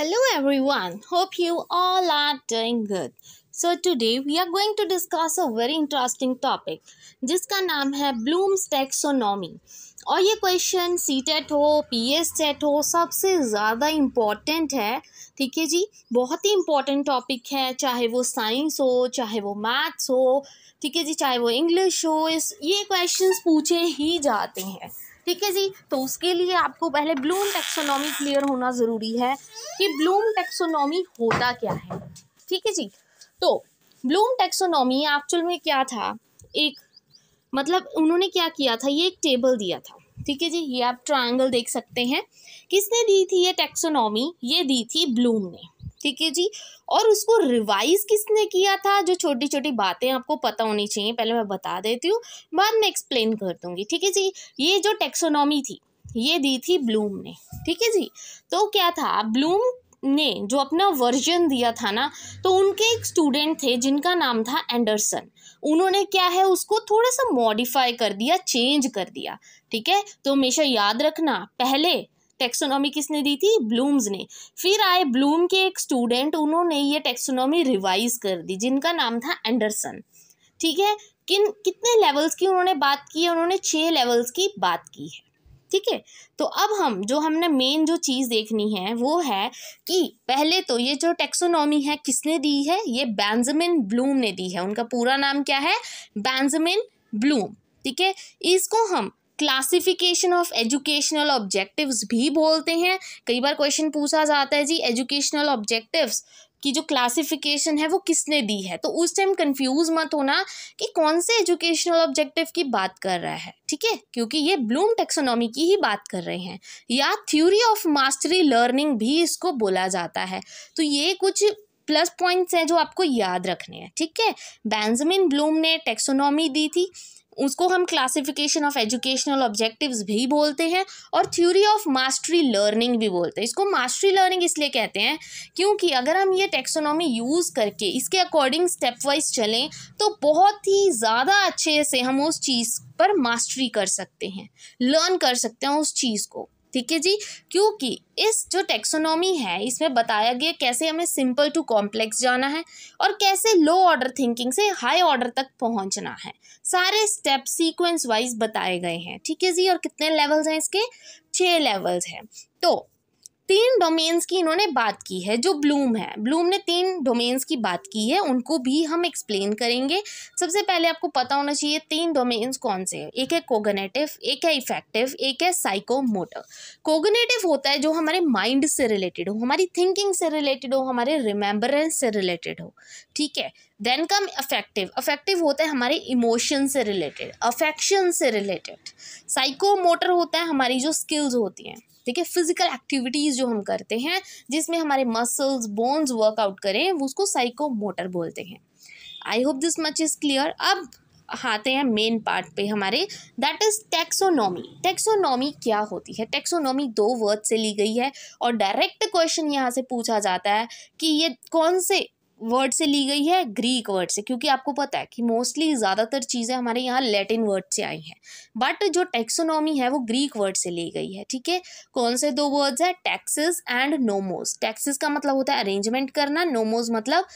Hello everyone, hope you all are doing good. So today we are going to discuss a very interesting topic जिसका नाम है blooms Taxonomy. और ये question C TET हो P S TET हो सबसे ज़्यादा इम्पॉर्टेंट है ठीक है जी बहुत ही इम्पॉर्टेंट टॉपिक है चाहे वो साइंस हो चाहे वो मैथ्स हो ठीक है जी चाहे वो इंग्लिश हो इस ये क्वेश्चंस पूछे ही जाते हैं ठीक है जी तो उसके लिए आपको पहले ब्लूम टेक्सोनॉमी क्लियर होना ज़रूरी है कि ब्लूम टेक्सोनॉमी होता क्या है ठीक है जी तो ब्लूम टेक्सोनॉमी एक्चुअल में क्या था एक मतलब उन्होंने क्या किया था ये एक टेबल दिया था ठीक है जी ये आप ट्रायंगल देख सकते हैं किसने दी थी ये टेक्सोनॉमी ये दी थी ब्लूम ने ठीक है जी और उसको रिवाइज किसने किया था जो छोटी छोटी बातें आपको पता होनी चाहिए पहले मैं बता देती हूँ बाद में एक्सप्लेन कर दूंगी ठीक है जी ये जो टेक्सोनॉमी थी ये दी थी ब्लूम ने ठीक है जी तो क्या था ब्लूम ने जो अपना वर्जन दिया था ना तो उनके एक स्टूडेंट थे जिनका नाम था एंडरसन उन्होंने क्या है उसको थोड़ा सा मॉडिफाई कर दिया चेंज कर दिया ठीक है तो हमेशा याद रखना पहले टेक्सोनॉमी किसने दी थी ब्लूम्स ने फिर आए ब्लूम के एक स्टूडेंट उन्होंने ये टेक्सोनॉमी रिवाइज कर दी जिनका नाम था एंडरसन ठीक है किन कितने लेवल्स की उन्होंने बात की है उन्होंने छः लेवल्स की बात की है ठीक है तो अब हम जो हमने मेन जो चीज़ देखनी है वो है कि पहले तो ये जो टेक्सोनॉमी है किसने दी है ये बैंजमिन ब्लूम ने दी है उनका पूरा नाम क्या है बेंजामिन ब्लूम ठीक है इसको हम क्लासिफिकेशन ऑफ एजुकेशनल ऑब्जेक्टिव्स भी बोलते हैं कई बार क्वेश्चन पूछा जाता है जी एजुकेशनल ऑब्जेक्टिव्स की जो क्लासिफिकेशन है वो किसने दी है तो उस टाइम कंफ्यूज मत होना कि कौन से एजुकेशनल ऑब्जेक्टिव की बात कर रहा है ठीक है क्योंकि ये ब्लूम टेक्सोनॉमी की ही बात कर रहे हैं या थ्योरी ऑफ मास्टरी लर्निंग भी इसको बोला जाता है तो ये कुछ प्लस पॉइंट्स हैं जो आपको याद रखने हैं ठीक है बैंजमिन ब्लूम ने टेक्सोनॉमी दी थी उसको हम क्लासिफिकेशन ऑफ एजुकेशनल ऑब्जेक्टिव्स भी बोलते हैं और थ्योरी ऑफ मास्टरी लर्निंग भी बोलते हैं इसको मास्टरी लर्निंग इसलिए कहते हैं क्योंकि अगर हम ये टेक्सोनॉमी यूज़ करके इसके अकॉर्डिंग स्टेप वाइज चलें तो बहुत ही ज़्यादा अच्छे से हम उस चीज़ पर मास्टरी कर सकते हैं लर्न कर सकते हैं उस चीज़ को ठीक है जी क्योंकि इस जो टेक्सोनॉमी है इसमें बताया गया कैसे हमें सिंपल टू कॉम्प्लेक्स जाना है और कैसे लो ऑर्डर थिंकिंग से हाई ऑर्डर तक पहुंचना है सारे स्टेप सीक्वेंस वाइज बताए गए हैं ठीक है जी और कितने लेवल्स हैं इसके छः लेवल्स हैं तो तीन डोमेन्स की इन्होंने बात की है जो ब्लूम है ब्लूम ने तीन डोमेन्स की बात की है उनको भी हम एक्सप्लेन करेंगे सबसे पहले आपको पता होना चाहिए तीन डोमेन्स कौन से हैं एक है कोगनेटिव एक है इफेक्टिव एक है साइकोमोटर कोगनेटिव होता है जो हमारे माइंड से रिलेटेड हो हमारी थिंकिंग से रिलेटेड हो हमारे रिमेम्बरेंस से रिलेटेड हो ठीक है देन कम अफेक्टिव अफेक्टिव होता है हमारे इमोशन से रिलेटेड अफेक्शन से रिलेटेड साइकोमोटर होता है हमारी जो स्किल्स होती हैं ठीक है फिजिकल एक्टिविटीज़ जो हम करते हैं जिसमें हमारे मसल्स बोन्स वर्कआउट करें उसको साइको मोटर बोलते हैं I hope this much is clear अब आते हैं मेन पार्ट पे हमारे दैट इज़ टैक्सोनॉमी टेक्सोनॉमी क्या होती है टैक्सोनॉमी दो वर्ड से ली गई है और डायरेक्ट क्वेश्चन यहाँ से पूछा जाता है कि ये कौन से वर्ड से ली गई है ग्रीक वर्ड से क्योंकि आपको पता है कि मोस्टली ज़्यादातर चीज़ें हमारे यहाँ लैटिन वर्ड से आई हैं बट जो टेक्सोनॉमी है वो ग्रीक वर्ड से ली गई है ठीक है कौन से दो वर्ड्स हैं टैक्सेस एंड नोमोस टैक्सेस का मतलब होता है अरेंजमेंट करना नोमोज मतलब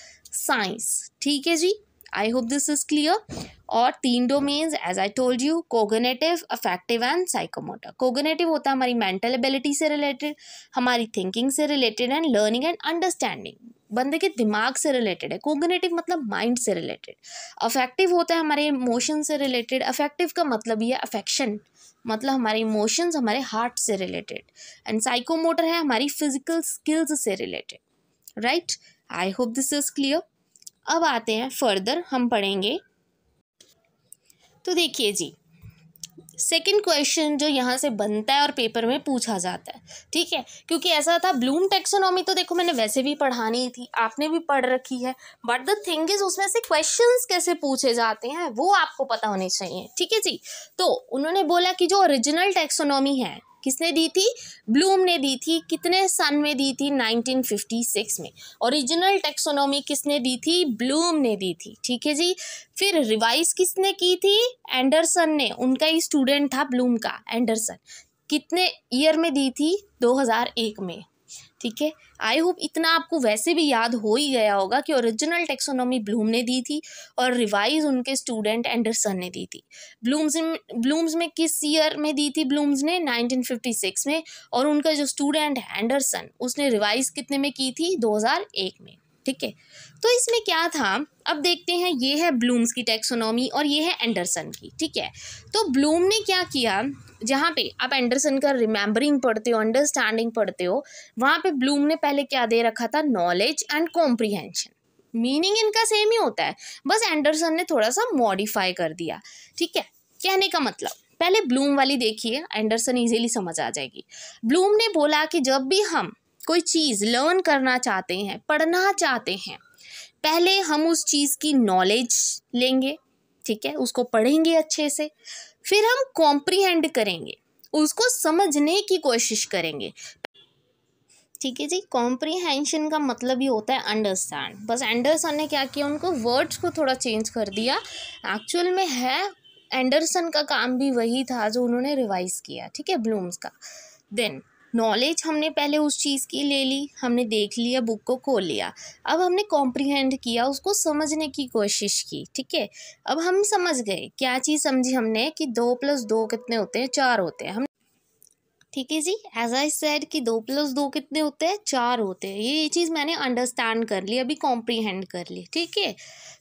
साइंस ठीक है जी I hope this is clear और तीन domains as I told you cognitive affective and psychomotor cognitive होता है हमारी मेंटल एबिलिटी से रिलेटेड हमारी थिंकिंग से related and learning and understanding बंदे के दिमाग से रिलेटेड है कोगनेटिव मतलब माइंड से रिलेटेड अफेक्टिव होता है हमारे इमोशन से रिलेटेड अफेक्टिव का मतलब ये अफेक्शन मतलब हमारे इमोशंस हमारे हार्ट से रिलेटेड एंड साइकोमोटर है हमारी फिजिकल स्किल्स से related right I hope this is clear अब आते हैं फर्दर हम पढ़ेंगे तो देखिए जी सेकंड क्वेश्चन जो यहाँ से बनता है और पेपर में पूछा जाता है ठीक है क्योंकि ऐसा था ब्लूम टेक्सोनॉमी तो देखो मैंने वैसे भी पढ़ानी थी आपने भी पढ़ रखी है बट द थिंग इज उसमें से क्वेश्चन कैसे पूछे जाते हैं वो आपको पता होने चाहिए ठीक है जी तो उन्होंने बोला कि जो ओरिजिनल टेक्सोनॉमी है किसने दी थी ब्लूम ने दी थी कितने सन में दी थी 1956 में ओरिजिनल टेक्सोनॉमी किसने दी थी ब्लूम ने दी थी ठीक है जी फिर रिवाइज किसने की थी एंडरसन ने उनका ही स्टूडेंट था ब्लूम का एंडरसन कितने ईयर में दी थी 2001 में ठीक है आई होप इतना आपको वैसे भी याद हो ही गया होगा कि ओरिजिनल टेक्सोनॉमी ब्लूम ने दी थी और रिवाइज उनके स्टूडेंट एंडरसन ने दी थी ब्लूम्स ब्लूम्स में किस ईयर में दी थी ब्लूम्स ने 1956 में और उनका जो स्टूडेंट है एंडरसन उसने रिवाइज कितने में की थी 2001 में ठीक है तो इसमें क्या था अब देखते हैं ये है ब्लूम्स की टैक्सोनॉमी और ये है एंडरसन की ठीक है तो ब्लूम ने क्या किया जहाँ पे आप एंडरसन का रिमेम्बरिंग पढ़ते हो अंडरस्टैंडिंग पढ़ते हो वहाँ पे ब्लूम ने पहले क्या दे रखा था नॉलेज एंड कॉम्प्रीहेंशन मीनिंग इनका सेम ही होता है बस एंडरसन ने थोड़ा सा मॉडिफाई कर दिया ठीक है कहने का मतलब पहले ब्लूम वाली देखिए एंडरसन इजीली समझ आ जाएगी ब्लूम ने बोला कि जब भी हम कोई चीज़ लर्न करना चाहते हैं पढ़ना चाहते हैं पहले हम उस चीज़ की नॉलेज लेंगे ठीक है उसको पढ़ेंगे अच्छे से फिर हम कॉम्प्रीहेंड करेंगे उसको समझने की कोशिश करेंगे ठीक है जी कॉम्प्रीहेंशन का मतलब ही होता है अंडरस्टैंड बस एंडरसन ने क्या किया उनको वर्ड्स को थोड़ा चेंज कर दिया एक्चुअल में है एंडरसन का काम भी वही था जो उन्होंने रिवाइज किया ठीक है ब्लूम्स का देन नॉलेज हमने पहले उस चीज़ की ले ली हमने देख लिया बुक को खोल लिया अब हमने कॉम्प्रीहेंड किया उसको समझने की कोशिश की ठीक है अब हम समझ गए क्या चीज़ समझी हमने कि दो प्लस दो कितने होते हैं चार होते हैं हम ठीक है जी एज आई सेड कि दो प्लस दो कितने होते हैं चार होते हैं ये ये चीज़ मैंने अंडरस्टैंड कर ली अभी कॉम्प्रीहेंड कर ली ठीक है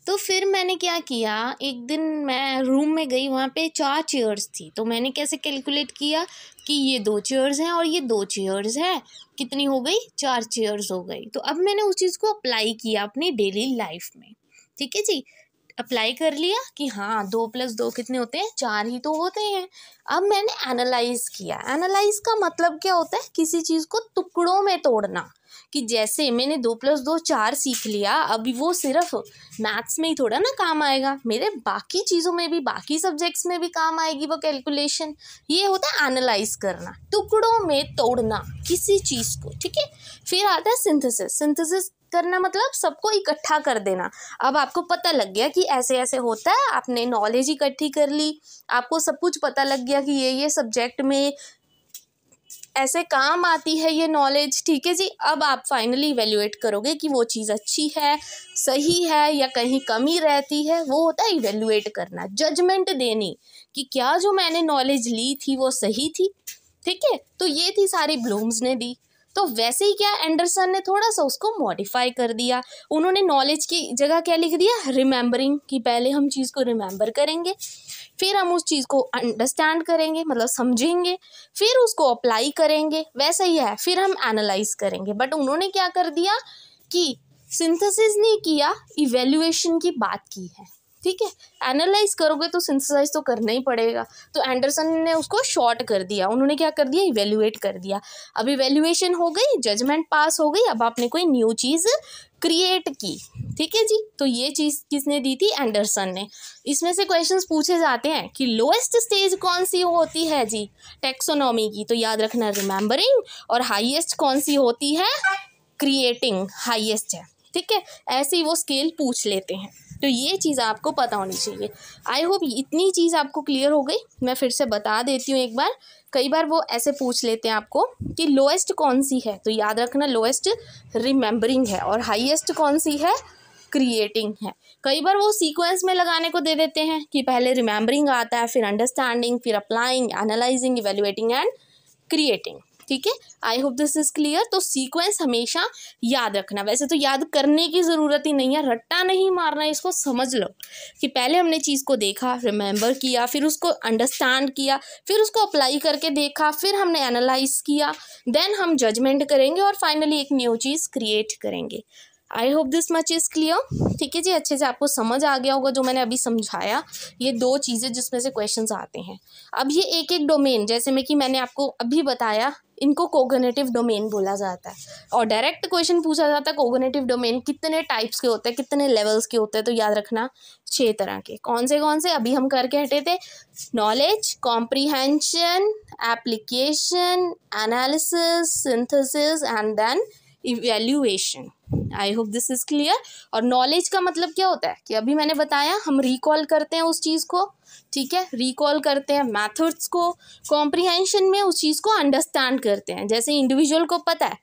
तो फिर मैंने क्या किया एक दिन मैं रूम में गई वहाँ पे चार चेयर्स थी तो मैंने कैसे कैलकुलेट किया कि ये दो चेयर्स हैं और ये दो चेयर्स हैं कितनी हो गई चार चेयर्स हो गई तो अब मैंने उस चीज़ को अप्लाई किया अपनी डेली लाइफ में ठीक है जी अप्लाई कर लिया कि हाँ दो प्लस दो कितने होते हैं चार ही तो होते हैं अब मैंने एनालाइज किया एनालाइज का मतलब क्या होता है किसी चीज़ को टुकड़ों में तोड़ना कि जैसे मैंने दो प्लस दो चार सीख लिया अभी वो सिर्फ मैथ्स में ही थोड़ा ना काम आएगा मेरे बाकी चीज़ों में भी बाकी सब्जेक्ट्स में भी काम आएगी वो कैलकुलेशन ये होता है एनालाइज करना टुकड़ों में तोड़ना किसी चीज़ को ठीक है फिर आता है सिंथेसिस सिंथेसिस करना मतलब सबको इकट्ठा कर देना अब आपको पता लग गया कि ऐसे ऐसे होता है आपने नॉलेज इकट्ठी कर ली आपको सब कुछ पता लग गया कि ये ये सब्जेक्ट में ऐसे काम आती है ये नॉलेज ठीक है जी अब आप फाइनली इवेल्यूएट करोगे कि वो चीज़ अच्छी है सही है या कहीं कमी रहती है वो होता है इवेल्यूएट करना जजमेंट देनी कि क्या जो मैंने नॉलेज ली थी वो सही थी ठीक है तो ये थी सारी ब्लूम्स ने दी तो वैसे ही क्या एंडरसन ने थोड़ा सा उसको मॉडिफाई कर दिया उन्होंने नॉलेज की जगह क्या लिख दिया रिमेंबरिंग कि पहले हम चीज़ को रिमेंबर करेंगे फिर हम उस चीज़ को अंडरस्टैंड करेंगे मतलब समझेंगे फिर उसको अप्लाई करेंगे वैसा ही है फिर हम एनालाइज करेंगे बट उन्होंने क्या कर दिया कि सिंथेसिस नहीं किया इवेल्युएशन की बात की है ठीक है एनालाइज करोगे तो सिंथेसाइज तो करना ही पड़ेगा तो एंडरसन ने उसको शॉर्ट कर दिया उन्होंने क्या कर दिया इवेल्युएट कर दिया अब इवेल्युएशन हो गई जजमेंट पास हो गई अब आपने कोई न्यू चीज़ क्रिएट की ठीक है जी तो ये चीज़ किसने दी थी एंडरसन ने इसमें से क्वेश्चंस पूछे जाते हैं कि लोएस्ट स्टेज कौन सी होती है जी टेक्सोनॉमी की तो याद रखना रिमेम्बरिंग और हाईएस्ट कौन सी होती है क्रिएटिंग हाईएस्ट है ठीक है ऐसे ही वो स्केल पूछ लेते हैं तो ये चीज़ आपको पता होनी चाहिए आई होप इतनी चीज़ आपको क्लियर हो गई मैं फिर से बता देती हूँ एक बार कई बार वो ऐसे पूछ लेते हैं आपको कि लोएस्ट कौन सी है तो याद रखना लोएस्ट रिमेंबरिंग है और हाइएस्ट कौन सी है क्रिएटिंग है कई बार वो सीक्वेंस में लगाने को दे देते हैं कि पहले रिमेंबरिंग आता है फिर अंडरस्टैंडिंग फिर applying analysing evaluating and creating ठीक है I hope this is clear तो सीक्वेंस हमेशा याद रखना वैसे तो याद करने की ज़रूरत ही नहीं है रट्टा नहीं मारना इसको समझ लो कि पहले हमने चीज़ को देखा रिमेंबर किया फिर उसको अंडरस्टैंड किया फिर उसको अप्लाई करके देखा फिर हमने एनालाइज किया देन हम जजमेंट करेंगे और फाइनली एक न्यू चीज़ क्रिएट करेंगे I hope this much is clear ठीक है जी अच्छे से आपको समझ आ गया होगा जो मैंने अभी समझाया ये दो चीज़ें जिसमें से क्वेश्चन आते हैं अब ये एक एक डोमेन जैसे में कि मैंने आपको अभी बताया इनको कोगनेटिव डोमेन बोला जाता है और डायरेक्ट क्वेश्चन पूछा जाता है कोगनेटिव डोमेन कितने टाइप्स के होते हैं कितने लेवल्स के होते हैं तो याद रखना छः तरह के कौन से कौन से अभी हम करके हटे थे knowledge comprehension application analysis synthesis and then evaluation I hope this is clear और नॉलेज का मतलब क्या होता है कि अभी मैंने बताया हम रिकॉल करते हैं उस चीज़ को ठीक है रिकॉल करते हैं मैथड्स को कॉम्प्रीहेंशन में उस चीज़ को अंडरस्टैंड करते हैं जैसे इंडिविजुअल को पता है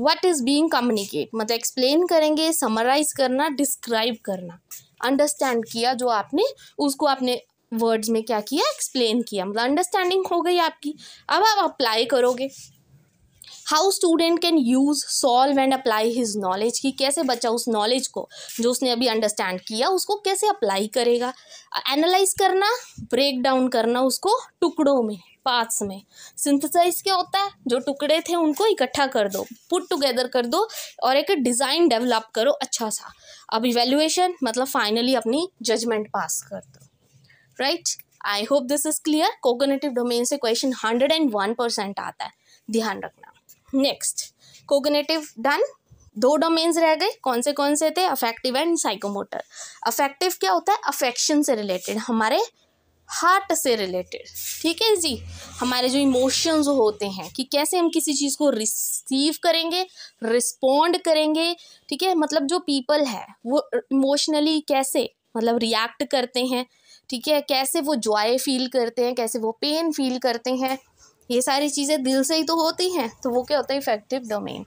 वट इज़ बींग कम्युनिकेट मतलब एक्सप्लेन करेंगे समराइज करना डिस्क्राइब करना अंडरस्टैंड किया जो आपने उसको आपने वर्ड्स में क्या किया एक्सप्लेन किया मतलब अंडरस्टैंडिंग हो गई आपकी अब आप अप्लाई करोगे how student can use solve and apply his knowledge कि कैसे बच्चा उस नॉलेज को जो उसने अभी अंडरस्टैंड किया उसको कैसे अप्लाई करेगा एनालाइज करना ब्रेक डाउन करना उसको टुकड़ों में पार्ट्स में सिंथेसाइज क्या होता है जो टुकड़े थे उनको इकट्ठा कर दो पुट टुगेदर कर दो और एक डिज़ाइन डेवलप करो अच्छा सा अब इवेल्युएशन मतलब फाइनली अपनी जजमेंट पास कर दो right I hope this is clear cognitive domain से question hundred and one percent आता है ध्यान रखना नेक्स्ट कोगनेटिव डन दो डोमेन्स रह गए कौन से कौन से थे अफेक्टिव एंड साइकोमोटर अफेक्टिव क्या होता है अफेक्शन से रिलेटेड हमारे हार्ट से रिलेटेड ठीक है जी हमारे जो इमोशंस होते हैं कि कैसे हम किसी चीज़ को रिसीव करेंगे रिस्पोंड करेंगे ठीक है मतलब जो पीपल है वो इमोशनली कैसे मतलब रिएक्ट करते हैं ठीक है कैसे वो जॉय फील करते हैं कैसे वो पेन फील करते हैं ये सारी चीज़ें दिल से ही तो होती हैं तो वो क्या होता है इफेक्टिव डोमेन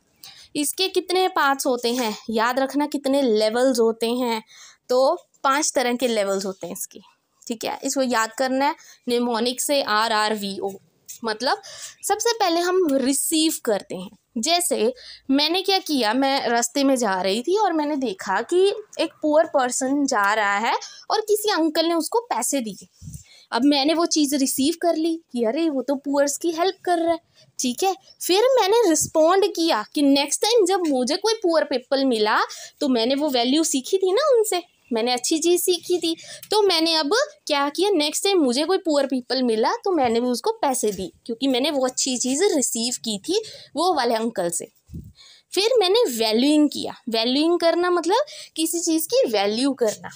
इसके कितने पार्ट्स होते हैं याद रखना कितने लेवल्स होते हैं तो पांच तरह के लेवल्स होते हैं इसके ठीक है इसको याद करना है निमोनिक से आर आर वी ओ मतलब सबसे पहले हम रिसीव करते हैं जैसे मैंने क्या किया मैं रास्ते में जा रही थी और मैंने देखा कि एक पुअर पर्सन जा रहा है और किसी अंकल ने उसको पैसे दिए अब मैंने वो चीज़ रिसीव कर ली कि अरे वो तो पुअर्स की हेल्प कर रहा है ठीक है फिर मैंने रिस्पोंड किया कि नेक्स्ट टाइम जब मुझे कोई पुअर पीपल मिला तो मैंने वो वैल्यू सीखी थी ना उनसे मैंने अच्छी चीज़ सीखी थी तो मैंने अब क्या किया नेक्स्ट टाइम मुझे कोई पुअर पीपल मिला तो मैंने भी उसको पैसे दी क्योंकि मैंने वो अच्छी चीज़ रिसीव की थी वो वाले अंकल से फिर मैंने वैल्यूइंग किया वैल्यूइंग करना मतलब किसी चीज़ की वैल्यू करना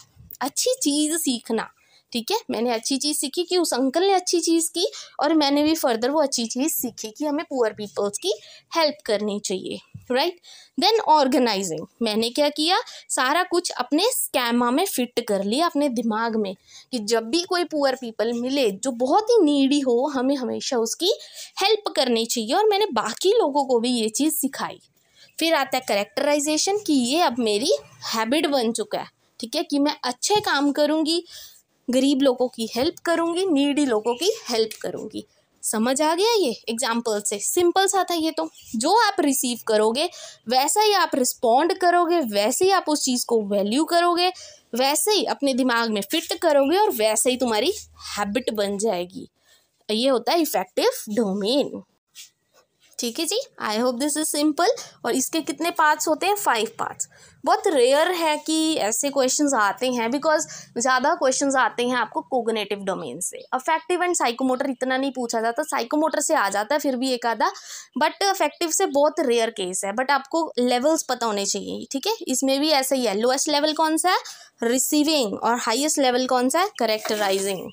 अच्छी चीज़ सीखना ठीक है मैंने अच्छी चीज़ सीखी कि उस अंकल ने अच्छी चीज़ की और मैंने भी फर्दर वो अच्छी चीज़ सीखी कि हमें पुअर पीपल्स की हेल्प करनी चाहिए राइट देन ऑर्गेनाइजिंग मैंने क्या किया सारा कुछ अपने स्कैमा में फिट कर लिया अपने दिमाग में कि जब भी कोई पुअर पीपल मिले जो बहुत ही नीडी हो हमें हमेशा उसकी हेल्प करनी चाहिए और मैंने बाकी लोगों को भी ये चीज़ सिखाई फिर आता है करेक्टराइजेशन कि ये अब मेरी हैबिट बन चुका है ठीक है कि मैं अच्छे काम करूँगी गरीब लोगों की हेल्प करूँगी नीडी लोगों की हेल्प करूँगी समझ आ गया ये एग्जाम्पल से सिंपल सा था ये तो जो आप रिसीव करोगे वैसा ही आप रिस्पॉन्ड करोगे वैसे ही आप उस चीज़ को वैल्यू करोगे वैसे ही अपने दिमाग में फिट करोगे और वैसे ही तुम्हारी हैबिट बन जाएगी ये होता है इफेक्टिव डोमेन ठीक है जी I hope this is simple और इसके कितने पार्ट्स होते हैं फाइव पार्ट्स बहुत रेयर है कि ऐसे क्वेश्चंस आते हैं बिकॉज ज़्यादा क्वेश्चंस आते हैं आपको कोगनेटिव डोमेन से अफेक्टिव एंड साइकोमोटर इतना नहीं पूछा जाता साइकोमोटर से आ जाता है फिर भी एक आधा बट अफेक्टिव से बहुत रेयर केस है बट आपको लेवल्स पता होने चाहिए ठीक है इसमें भी ऐसा ही है लोएस्ट लेवल कौन सा है रिसीविंग और हाइएस्ट लेवल कौन सा है करेक्टराइजिंग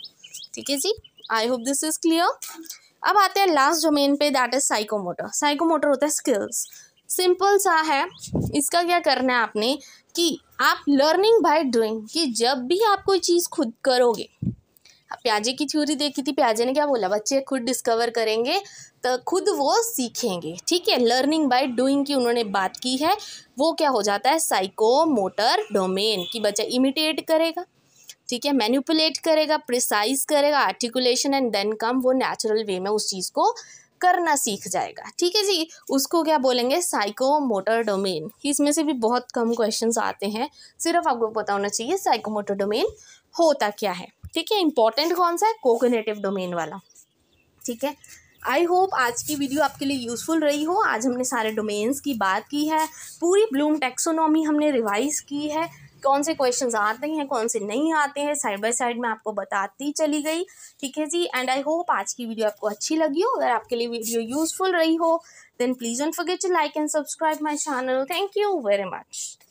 ठीक है जी I hope this is clear अब आते हैं लास्ट डोमेन पे दैट इज साइकोमोटर साइकोमोटर होता है स्किल्स सिंपल सा है इसका क्या करना है आपने कि आप लर्निंग बाय डूइंग कि जब भी आप कोई चीज़ खुद करोगे हाँ, प्याजे की थ्योरी देखी थी प्याजे ने क्या बोला बच्चे खुद डिस्कवर करेंगे तो खुद वो सीखेंगे ठीक है लर्निंग बाय डूइंग की उन्होंने बात की है वो क्या हो जाता है साइको मोटर डोमेन कि बच्चा इमिटेट करेगा ठीक है मैन्यूपुलेट करेगा प्रिसाइज करेगा आर्टिकुलेशन एंड देन कम वो नेचुरल वे में उस चीज़ को करना सीख जाएगा ठीक है जी उसको क्या बोलेंगे साइको मोटर डोमेन इसमें से भी बहुत कम क्वेश्चन आते हैं सिर्फ आपको पता होना चाहिए साइको मोटर डोमेन होता क्या है ठीक है इंपॉर्टेंट कौन सा है कोकोनेटिव डोमेन वाला ठीक है आई होप आज की वीडियो आपके लिए यूज़फुल रही हो आज हमने सारे डोमेन्स की बात की है पूरी ब्लूम टेक्सोनॉमी हमने रिवाइज की है कौन से क्वेश्चन आते हैं कौन से नहीं आते हैं साइड बाय साइड में आपको बताती चली गई ठीक है जी एंड आई होप आज की वीडियो आपको अच्छी लगी हो अगर आपके लिए वीडियो यूजफुल रही हो then please don't forget to like and subscribe my channel thank you very much